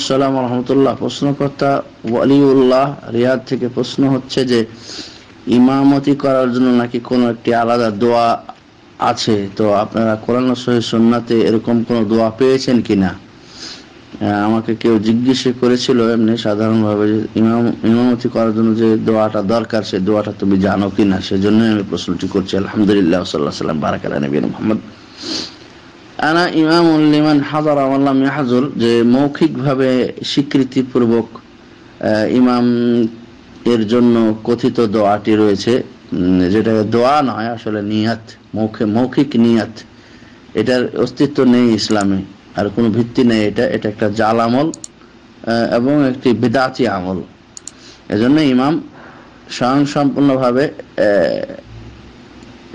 আসসালাম রহমতুল্লাহ প্রশ্নকর্তা ওয়ালিউল্লাহ রিয়াদ থেকে প্রশ্ন হচ্ছে যে ইমামতি করার জন্য নাকি কোনো একটি আলাদা দোয়া আছে তো আপনারা কোরআন সহি সন্নাতে এরকম কোনো দোয়া পেয়েছেন কিনা না আমাকে কেউ জিজ্ঞেস করেছিল এমনি সাধারণভাবে ইমাম ইমামতি করার জন্য যে দোয়াটা দরকার সেই দোয়াটা তুমি জানো কি না সেজন্যই আমি প্রশ্নটি করছি আলহামদুলিল্লাহ সাল্লাহ সাল্লাম বারাকালা নবীন মোহাম্মদ আনা ইমাম উল্লিমান হাজার আওয়াল্লাম হাজুর যে মৌখিকভাবে স্বীকৃতিপূর্বক ইমাম এর জন্য কথিত দোয়াটি রয়েছে যেটা দোয়া নয় আসলে নিয়াত মৌখে মৌখিক নিয়াত এটার অস্তিত্ব নেই ইসলামে আর কোনো ভিত্তি নেই এটা এটা একটা জাল আমল এবং একটি বেদাতি আমল এজন্য ইমাম স্বয়ং সম্পূর্ণভাবে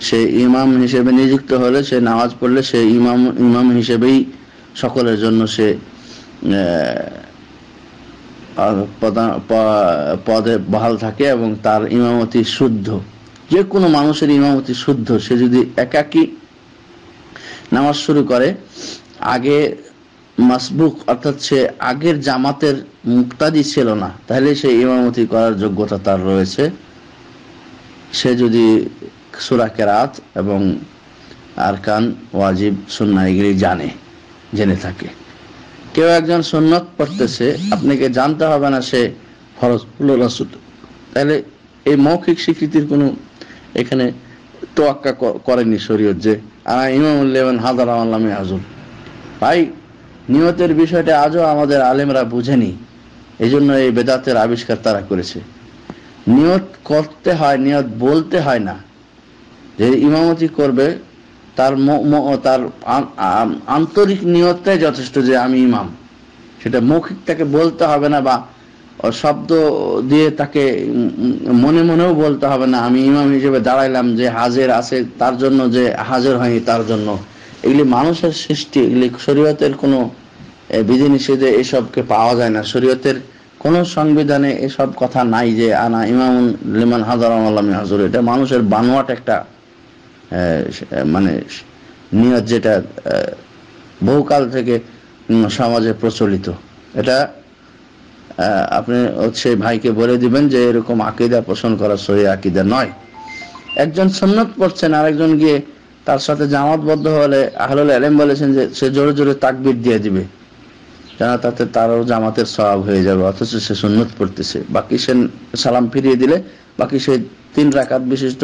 সে ইমাম হিসেবে নিযুক্ত হলে সে নামাজ পড়লে সে ইমাম ইমাম হিসেবেই সকলের জন্য সে পদে বহাল থাকে এবং তার ইমামতি শুদ্ধ যে কোনো মানুষের ইমামতি শুদ্ধ সে যদি একাকি নামাজ শুরু করে আগে মাসবুক অর্থাৎ সে আগের জামাতের মুক্তাদি ছিল না তাহলে সে ইমামতি করার যোগ্যতা তার রয়েছে সে যদি সুরা কেরাত এবং আরকান ওয়াজিব সুন্না এগুলি জানে জেনে থাকে কেউ একজন সুন্নত পড়তেছে আপনাকে জানতে হবে না সে ফরজ রসুল তাহলে এই মৌখিক স্বীকৃতির কোনো এখানে তোয়াক্কা করেনি শরীয়ত যে ইমামুল্লেবেন হাজার আল্লামে আজুল ভাই নিয়তের বিষয়টা আজও আমাদের আলেমরা বুঝেনি এই জন্য এই বেদাতের আবিষ্কার তারা করেছে নিয়ত করতে হয় নিয়ত বলতে হয় না যে ইমামতি করবে তার তার আন্তরিক নিয়তটাই যথেষ্ট যে আমি ইমাম সেটা মৌখিক তাকে বলতে হবে না বা শব্দ দিয়ে তাকে মনে মনেও বলতে হবে না আমি ইমাম হিসেবে দাঁড়াইলাম যে হাজের আছে তার জন্য যে হাজের হয়নি তার জন্য এগুলি মানুষের সৃষ্টি এগুলি শরীয়তের কোনো বিধিনিষেধে এসবকে পাওয়া যায় না শরীয়তের কোন সংবিধানে এসব কথা নাই যে আনা ইমাম লিমান হাজার আল্লাহ হাজুর এটা মানুষের বানোয়াট একটা মানে নিয়ত যেটা বহুকাল থেকে সমাজে প্রচলিত এটা আপনি হচ্ছে ভাইকে বলে দিবেন যে এরকম আকিদা পোষণ করা সহি আকিদা নয় একজন সন্ন্যত পড়ছেন আরেকজন গিয়ে তার সাথে জামাতবদ্ধ হলে আহলুল আলম বলেছেন যে সে জোরে জোরে তাকবির দিয়ে দিবে যেন তাতে তারও জামাতের স্বভাব হয়ে যাবে অথচ সে সুন্নত পড়তেছে বাকি সে সালাম ফিরিয়ে দিলে বাকি সে তিন রাকাত বিশিষ্ট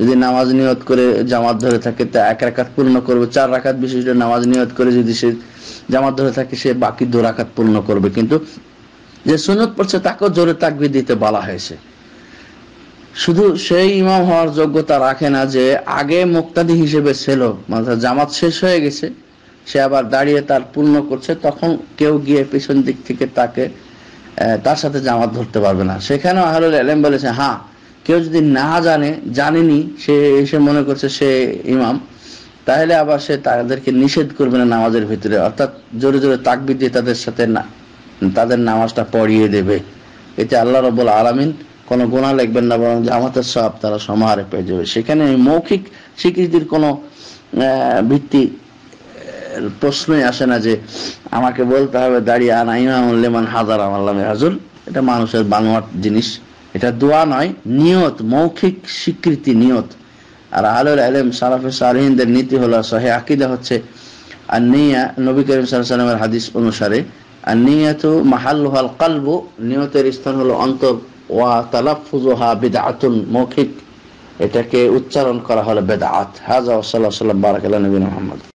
যদি নামাজ নিয়ত করে জামাত ধরে থাকে তা এক রাখাত পূর্ণ করবে চার রাখাত বিশিষ্ট নামাজ নিয়ত করে যদি সে জামাত ধরে থাকে সে বাকি দু রাকাত পূর্ণ করবে কিন্তু যে সুনত পড়ছে তাকেও জোরে তাকবি দিতে বলা হয়েছে শুধু সেই ইমাম হওয়ার যোগ্যতা রাখে না যে আগে মুক্তাদি হিসেবে ছিল মানে জামাত শেষ হয়ে গেছে সে আবার দাঁড়িয়ে তার পূর্ণ করছে তখন কেউ গিয়ে পেছন দিক থেকে তাকে তার সাথে জামাত ধরতে পারবে না সেখানেও আহরুল আলম বলেছে হ্যাঁ কেউ যদি না জানে জানেনি সে এসে মনে করছে সে ইমাম তাহলে আবার সে তাদেরকে নিষেধ করবে না নামাজের ভিতরে অর্থাৎ জোরে জোরে তাকবি দিয়ে তাদের সাথে না তাদের নামাজটা পড়িয়ে দেবে এতে আল্লাহ রবুল আলমিন কোনো গোনা লিখবেন না বরং জামাতের সব তারা সমাহারে পেয়ে যাবে সেখানে মৌখিক স্বীকৃতির কোনো ভিত্তি প্রশ্নই আসে না যে আমাকে বলতে হবে দাঁড়িয়ে আনা ইমাম হাজার আমার হাজুল এটা মানুষের বানোয়ার জিনিস এটা দোয়া নয় নিয়ত মৌখিক স্বীকৃতি নিয়ত আর আলুল আলম সারাফে সালহিনদের নীতি হলো সহে আকিদা হচ্ছে আর নিয়া নবী করিম সালামের হাদিস অনুসারে আর নিয়ত হাল কালবু নিয়তের স্থান হলো অন্তর ওয়া তালাফুজোহা বেদাতুন মৌখিক এটাকে উচ্চারণ করা হলো বেদাত হাজা সাল্লাহ সাল্লাম বারাকাল নবীন মোহাম্মদ